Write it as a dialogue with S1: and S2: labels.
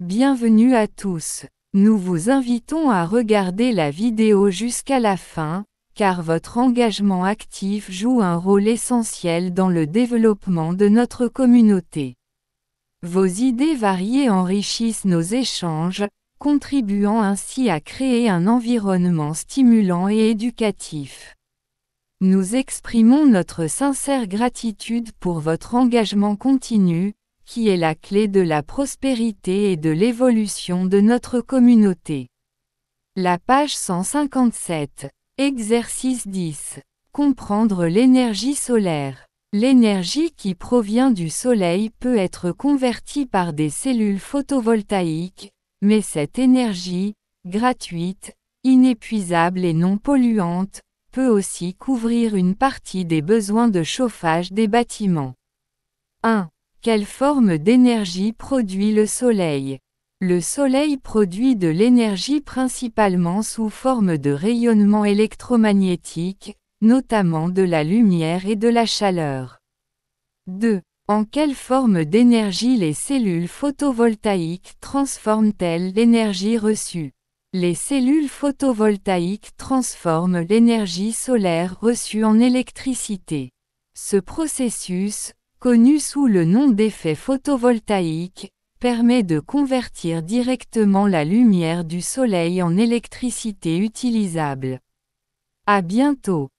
S1: Bienvenue à tous. Nous vous invitons à regarder la vidéo jusqu'à la fin, car votre engagement actif joue un rôle essentiel dans le développement de notre communauté. Vos idées variées enrichissent nos échanges, contribuant ainsi à créer un environnement stimulant et éducatif. Nous exprimons notre sincère gratitude pour votre engagement continu, qui est la clé de la prospérité et de l'évolution de notre communauté. La page 157. Exercice 10. Comprendre l'énergie solaire. L'énergie qui provient du Soleil peut être convertie par des cellules photovoltaïques, mais cette énergie, gratuite, inépuisable et non polluante, peut aussi couvrir une partie des besoins de chauffage des bâtiments. 1. Quelle forme d'énergie produit le Soleil Le Soleil produit de l'énergie principalement sous forme de rayonnement électromagnétique, notamment de la lumière et de la chaleur. 2. En quelle forme d'énergie les cellules photovoltaïques transforment-elles l'énergie reçue Les cellules photovoltaïques transforment l'énergie solaire reçue en électricité. Ce processus, connu sous le nom d'effet photovoltaïque, permet de convertir directement la lumière du soleil en électricité utilisable. À bientôt